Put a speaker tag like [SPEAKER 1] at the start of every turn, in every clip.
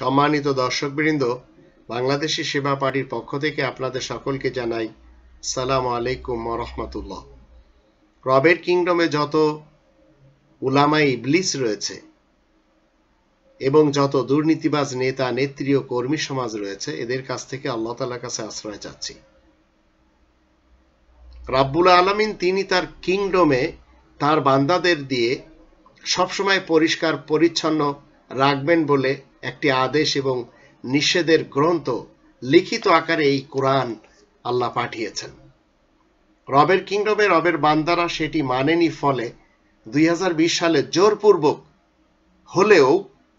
[SPEAKER 1] সম্মানিত দর্শকবৃন্দ বাংলাদেশি সেবা পার্টির পক্ষ থেকে আপনাদের সকলকে জানাই সালাম আলাইকুম রহমতুল্লাহ রবের কিংডমে যত উলামা ইবলিস রয়েছে এবং যত দুর্নীতিবাজ নেতা নেত্রী ও কর্মী সমাজ রয়েছে এদের কাছ থেকে আল্লাহ তালার কাছে আশ্রয় চাচ্ছি রাব্বুল আলমিন তিনি তার কিংডমে তার বান্দাদের দিয়ে সবসময় পরিষ্কার পরিচ্ছন্ন রাখবেন বলে একটি আদেশ এবং নিষেধের গ্রন্থ লিখিত আকারে এই কোরআন আল্লাহ পাঠিয়েছেন রবের কিংডমে রবের বান্দারা সেটি মানেনি ফলে দুই সালে জোরপূর্বক হলেও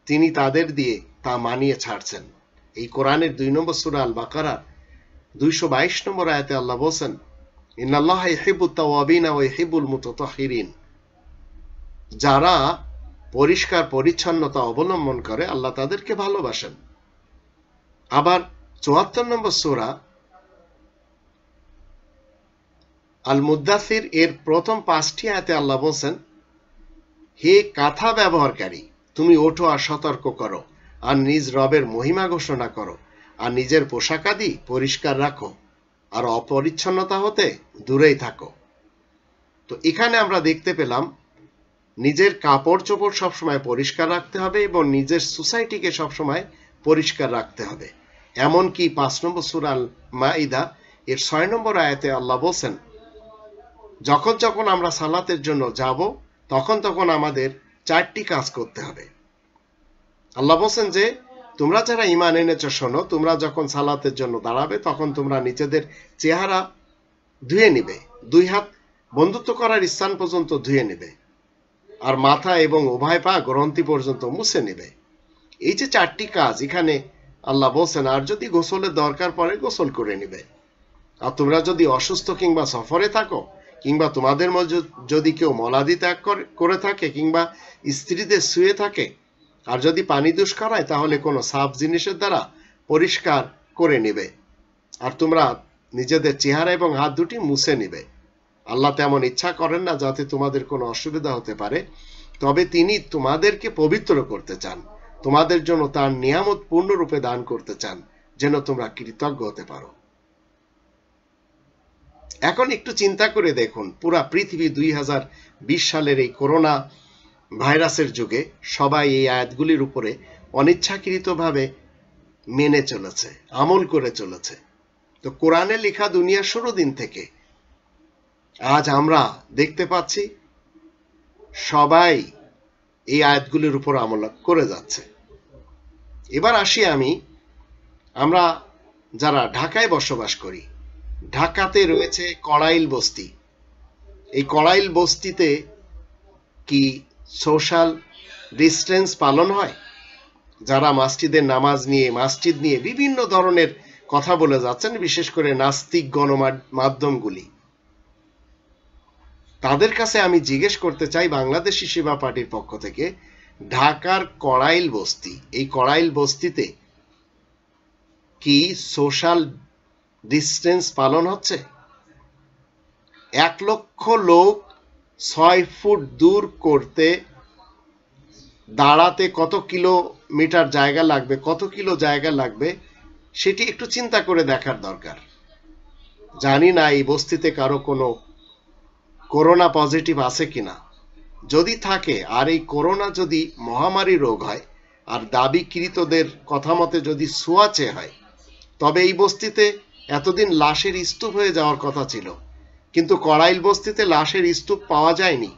[SPEAKER 1] তিনি তাদের দিয়ে তা মানিয়ে ছাড়ছেন এই কোরআনের দুই নম্বর সুরা আল বাকারার দুইশো বাইশ নম্বর আয়তে আল্লাহ বলছেন ইন্নাল্লাহ ইহিবুত্তাওয়াবিনা ও ইহিবুল মুতাহিরিন যারা পরিষ্কার পরিচ্ছন্নতা অবলম্বন করে আল্লাহ তাদেরকে ভালোবাসেন আবার চুয়াত্তর নম্বর সোরা আল মুদাসির এর প্রথম পাঁচটি হাতে আল্লাহ বলছেন হে কাথা ব্যবহারকারী তুমি ওঠো আর সতর্ক করো আর নিজ রবের মহিমা ঘোষণা করো আর নিজের পোশাকাদি পরিষ্কার রাখো আর অপরিচ্ছন্নতা হতে দূরেই থাকো তো এখানে আমরা দেখতে পেলাম নিজের কাপড় চোপড় সবসময় পরিষ্কার রাখতে হবে এবং নিজের সোসাইটিকে সবসময় পরিষ্কার রাখতে হবে এমনকি পাঁচ নম্বর সুরাল মাইদা এর ছয় নম্বর আয়াতে আল্লাহ বলছেন যখন যখন আমরা সালাতের জন্য যাব তখন তখন আমাদের চারটি কাজ করতে হবে আল্লাহ বলছেন যে তোমরা যারা ইমান এনেছ শোনো তোমরা যখন সালাতের জন্য দাঁড়াবে তখন তোমরা নিজেদের চেহারা ধুয়ে নিবে দুই হাত বন্ধুত্ব করার স্থান পর্যন্ত ধুয়ে নেবে আর মাথা এবং উভয় পা গ্রন্থি পর্যন্ত মুছে নেবে এই যে চারটি কাজ এখানে আল্লাহ বলছেন আর যদি গোসলের দরকার পড়ে গোসল করে নিবে আর তোমরা যদি অসুস্থ কিংবা সফরে থাকো কিংবা তোমাদের মধ্যে যদি কেউ মলাদি ত্যাগ করে থাকে কিংবা স্ত্রীদের শুয়ে থাকে আর যদি পানি হয় তাহলে কোনো সাফ জিনিসের দ্বারা পরিষ্কার করে নিবে আর তোমরা নিজেদের চেহারা এবং হাত দুটি মুছে নিবে আল্লাহ তেমন ইচ্ছা করেন না যাতে তোমাদের কোনো অসুবিধা হতে পারে তবে তিনি তোমাদেরকে পবিত্র করতে চান তোমাদের জন্য তার নিয়ামত পূর্ণরূপে দান করতে চান যেন তোমরা কৃতজ্ঞ হতে পারো এখন একটু চিন্তা করে দেখুন পুরা পৃথিবী দুই সালের এই করোনা ভাইরাসের যুগে সবাই এই আয়াতগুলির উপরে অনিচ্ছাকৃতভাবে মেনে চলেছে আমল করে চলেছে তো কোরআনে লেখা দুনিয়া শুরু দিন থেকে আজ আমরা দেখতে পাচ্ছি সবাই এই আয়াতগুলির উপর আমল করে যাচ্ছে এবার আসি আমি আমরা যারা ঢাকায় বসবাস করি ঢাকাতে রয়েছে কড়াইল বস্তি এই কড়াইল বস্তিতে কি সোশ্যাল ডিস্টেন্স পালন হয় যারা মাসজিদের নামাজ নিয়ে মাসজিদ নিয়ে বিভিন্ন ধরনের কথা বলে যাচ্ছেন বিশেষ করে নাস্তিক গণমাধ্যমগুলি তাদের কাছে আমি জিজ্ঞেস করতে চাই বাংলাদেশি সেবা পার্টির পক্ষ থেকে ঢাকার কড়াইল বস্তি এই কড়াইল বস্তিতে কি সোশ্যাল ডিস্টেন্স পালন হচ্ছে এক লক্ষ লোক ছয় ফুট দূর করতে দাঁড়াতে কত কিলোমিটার জায়গা লাগবে কত কিলো জায়গা লাগবে সেটি একটু চিন্তা করে দেখার দরকার জানি না এই বস্তিতে কারো কোনো করোনা পজিটিভ আছে কিনা যদি থাকে আর এই করোনা যদি মহামারী রোগ হয় আর দাবিকৃতদের কথা মতে যদি সোয়াচে হয় তবে এই বস্তিতে এতদিন লাশের স্তূপ হয়ে যাওয়ার কথা ছিল কিন্তু কড়াইল বস্তিতে লাশের স্তূপ পাওয়া যায়নি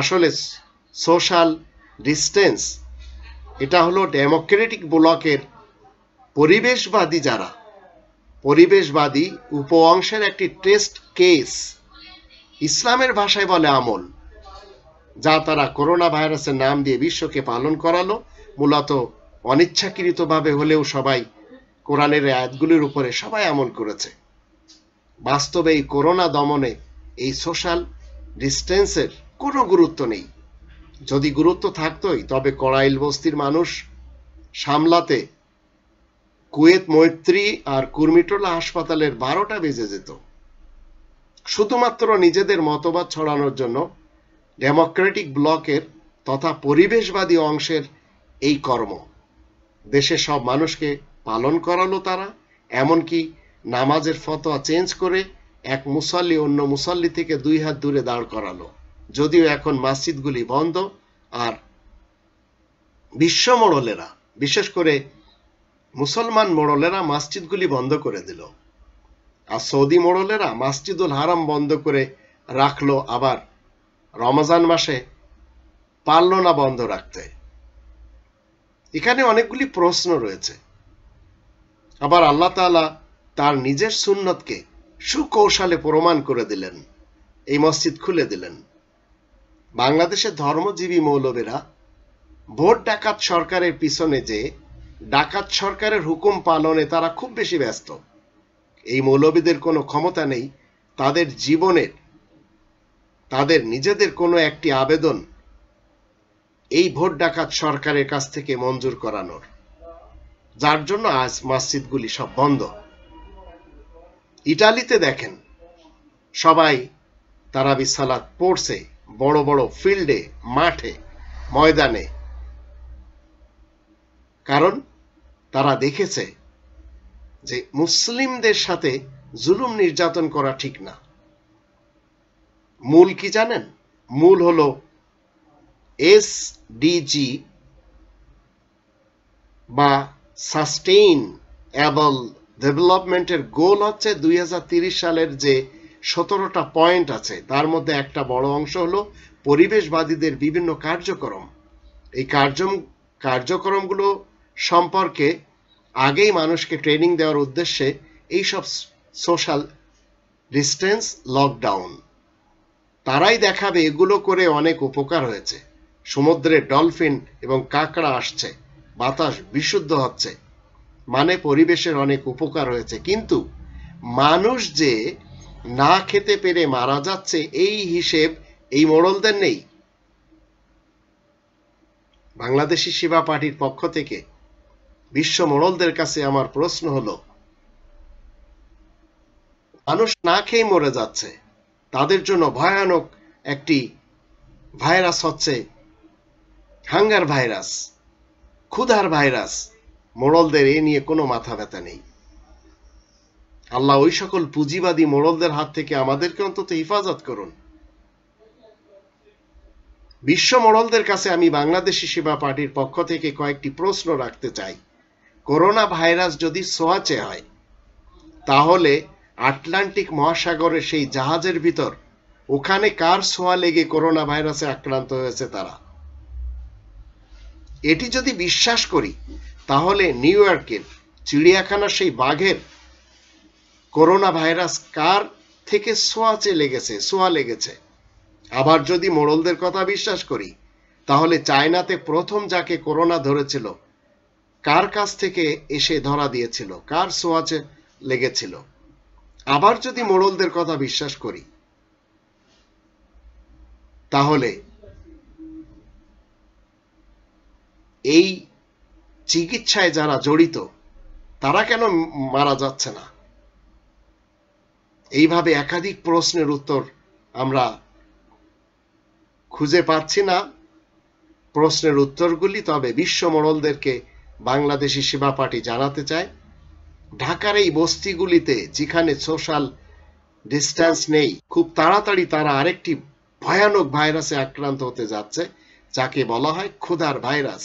[SPEAKER 1] আসলে সোশ্যাল ডিস্টেন্স এটা হলো ডেমোক্রেটিক ব্লকের পরিবেশবাদী যারা পরিবেশবাদী উপ অংশের একটি টেস্ট কেস ইসলামের ভাষায় বলে আমল যা তারা করোনা ভাইরাসের নাম দিয়ে বিশ্বকে পালন করালো মূলত অনিচ্ছাকৃতভাবে হলেও সবাই কোরআনের আয়াতগুলির উপরে সবাই আমল করেছে বাস্তবে এই করোনা দমনে এই সোশ্যাল ডিস্টেন্সের কোনো গুরুত্ব নেই যদি গুরুত্ব থাকতোই তবে কড়াইল বস্তির মানুষ সামলাতে কুয়েত মৈত্রী আর কুর্মিটোলা হাসপাতালের বারোটা বেজে যেত শুধুমাত্র নিজেদের মতবাদ ছড়ানোর জন্য ডেমোক্রেটিক ব্লকের তথা পরিবেশবাদী অংশের এই কর্ম দেশের সব মানুষকে পালন করালো তারা এমনকি নামাজের ফতোয়া চেঞ্জ করে এক মুসল্লি অন্য মুসল্লি থেকে দুই হাত দূরে দাঁড় করালো যদিও এখন মসজিদগুলি বন্ধ আর বিশ্বমড়লেরা বিশেষ করে মুসলমান মোড়লেরা মসজিদগুলি বন্ধ করে দিল আর সৌদি মোড়লেরা মাসজিদুল হারাম বন্ধ করে রাখলো আবার রমজান মাসে পারল না বন্ধ রাখতে এখানে অনেকগুলি প্রশ্ন রয়েছে আবার আল্লাহ তালা তার নিজের সুন্নতকে সুকৌশলে প্রমাণ করে দিলেন এই মসজিদ খুলে দিলেন বাংলাদেশের ধর্মজীবী মৌলবেরা ভোট ডাকাত সরকারের পিছনে যে ডাকাত সরকারের হুকুম পালনে তারা খুব বেশি ব্যস্ত এই মৌলবীদের কোনো ক্ষমতা নেই তাদের জীবনের তাদের নিজেদের কোনো একটি আবেদন এই ভোট ডাকাত সরকারের কাছ থেকে মঞ্জুর করানোর যার জন্য আজ মসজিদগুলি সব বন্ধ ইটালিতে দেখেন সবাই তারাবি সালাত পড়ছে বড় বড় ফিল্ডে মাঠে ময়দানে কারণ তারা দেখেছে যে মুসলিমদের সাথে জুলুম নির্যাতন করা ঠিক না মূল কি জানেন মূল হল এস ডিজি বা সাস্টেইন অ্যাবল ডেভেলপমেন্টের গোল হচ্ছে দুই সালের যে সতেরোটা পয়েন্ট আছে তার মধ্যে একটা বড় অংশ হলো পরিবেশবাদীদের বিভিন্ন কার্যক্রম এই কার্যক্রমগুলো সম্পর্কে আগেই মানুষকে ট্রেনিং দেওয়ার উদ্দেশ্যে এইসব সোশ্যাল ডিস্টেন্স লকডাউন তারাই দেখাবে এগুলো করে অনেক উপকার হয়েছে সমুদ্রে ডলফিন এবং কাঁকড়া আসছে বাতাস বিশুদ্ধ হচ্ছে মানে পরিবেশের অনেক উপকার হয়েছে কিন্তু মানুষ যে না খেতে পেরে মারা যাচ্ছে এই হিসেব এই মোড়লদের নেই বাংলাদেশি সেবা পার্টির পক্ষ থেকে বিশ্ব মোড়লদের কাছে আমার প্রশ্ন হল মানুষ না খেয়ে মরে যাচ্ছে তাদের জন্য ভয়ানক একটি ভাইরাস হচ্ছে হাঙ্গার ভাইরাস ক্ষুধার ভাইরাস মোড়লদের এ নিয়ে কোনো মাথা ব্যথা নেই আল্লাহ ওই সকল পুঁজিবাদী মোড়লদের হাত থেকে আমাদেরকে অন্তত হেফাজত করুন বিশ্ব মোড়লদের কাছে আমি বাংলাদেশি সেবা পার্টির পক্ষ থেকে কয়েকটি প্রশ্ন রাখতে চাই করোনা ভাইরাস যদি সোয়াচে হয় তাহলে আটলান্টিক মহাসাগরে সেই জাহাজের ভিতর ওখানে কার সোয়া লেগে করোনা ভাইরাসে আক্রান্ত হয়েছে তারা এটি যদি বিশ্বাস করি তাহলে নিউ ইয়র্কের চিড়িয়াখানা সেই বাঘের করোনা ভাইরাস কার থেকে সোয়াচে লেগেছে সোয়া লেগেছে আবার যদি মোড়লদের কথা বিশ্বাস করি তাহলে চায়নাতে প্রথম যাকে করোনা ধরেছিল কার কাছ থেকে এসে ধরা দিয়েছিল কার সোয়াচে লেগেছিল আবার যদি মোড়লদের কথা বিশ্বাস করি তাহলে এই চিকিৎসায় যারা জড়িত তারা কেন মারা যাচ্ছে না এইভাবে একাধিক প্রশ্নের উত্তর আমরা খুঁজে পাচ্ছি না প্রশ্নের উত্তরগুলি তবে বিশ্ব মোড়লদেরকে বাংলাদেশি সীমা পার্টি জানাতে চায় ঢাকার এই বস্তিগুলিতে যেখানে সোশ্যাল ডিস্টেন্স নেই খুব তাড়াতাড়ি তারা আরেকটি ভয়ানক ভাইরাসে আক্রান্ত হতে যাচ্ছে যাকে বলা হয় ক্ষুধার ভাইরাস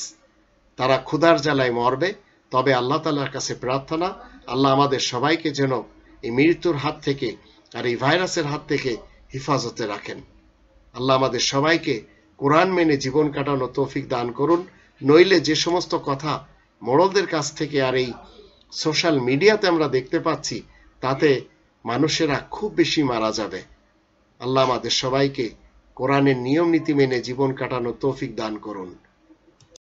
[SPEAKER 1] তারা ক্ষুধার জ্বালায় মরবে তবে আল্লাহ তালার কাছে প্রার্থনা আল্লাহ আমাদের সবাইকে যেন এই মৃত্যুর হাত থেকে আর এই ভাইরাসের হাত থেকে হেফাজতে রাখেন আল্লাহ আমাদের সবাইকে কোরআন মেনে জীবন কাটানো তৌফিক দান করুন নইলে যে সমস্ত কথা মোড়লদের কাছ থেকে আর এই সোশ্যাল মিডিয়াতে আমরা দেখতে পাচ্ছি তাতে মানুষেরা খুব বেশি মারা যাবে আল্লাহ আমাদের সবাইকে কোরআনের নিয়ম নীতি মেনে জীবন কাটানোর তৌফিক দান করুন